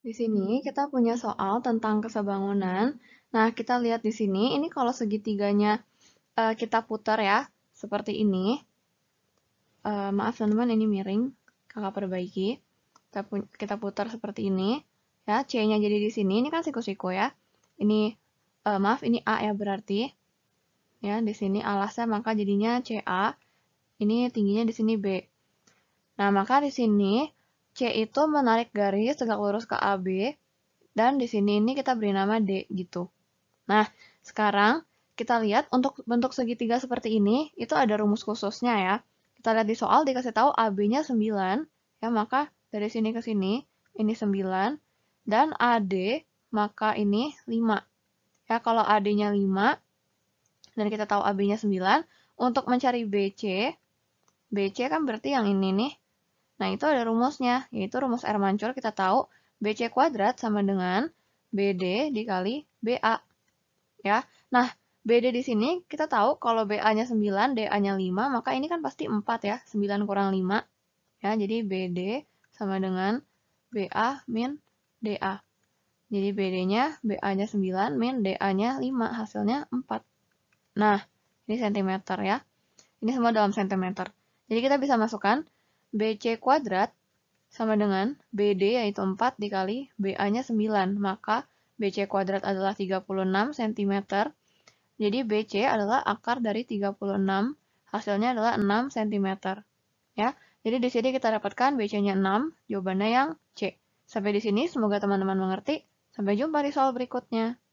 Di sini kita punya soal tentang kesebangunan. Nah, kita lihat di sini, ini kalau segitiganya uh, kita putar ya, seperti ini. Uh, maaf teman-teman, ini miring, kakak perbaiki. Kita, kita putar seperti ini, ya, C-nya jadi di sini, ini kan siku-siku ya. Ini, uh, maaf, ini A ya berarti. Ya, di sini alasnya maka jadinya CA, ini tingginya di sini B. Nah, maka di sini C itu menarik garis tegak lurus ke AB dan di sini ini kita beri nama D gitu. Nah, sekarang kita lihat untuk bentuk segitiga seperti ini itu ada rumus khususnya ya. Kita lihat di soal dikasih tahu AB-nya 9 ya maka dari sini ke sini ini 9 dan AD maka ini 5. Ya kalau AD-nya 5 dan kita tahu AB-nya 9, untuk mencari BC BC kan berarti yang ini nih Nah, itu ada rumusnya, yaitu rumus R mancur kita tahu BC kuadrat sama dengan BD dikali BA. Ya. Nah, BD di sini kita tahu kalau BA-nya 9, DA-nya 5, maka ini kan pasti 4 ya, 9 kurang 5. Ya, jadi BD sama dengan BA min DA. Jadi BD-nya, BA-nya 9 min DA-nya 5, hasilnya 4. Nah, ini sentimeter ya. Ini semua dalam sentimeter. Jadi kita bisa masukkan BC kuadrat sama dengan BD yaitu 4 dikali BA-nya 9. Maka BC kuadrat adalah 36 cm. Jadi BC adalah akar dari 36, hasilnya adalah 6 cm. Ya, jadi di sini kita dapatkan BC-nya 6, jawabannya yang C. Sampai di sini, semoga teman-teman mengerti. Sampai jumpa di soal berikutnya.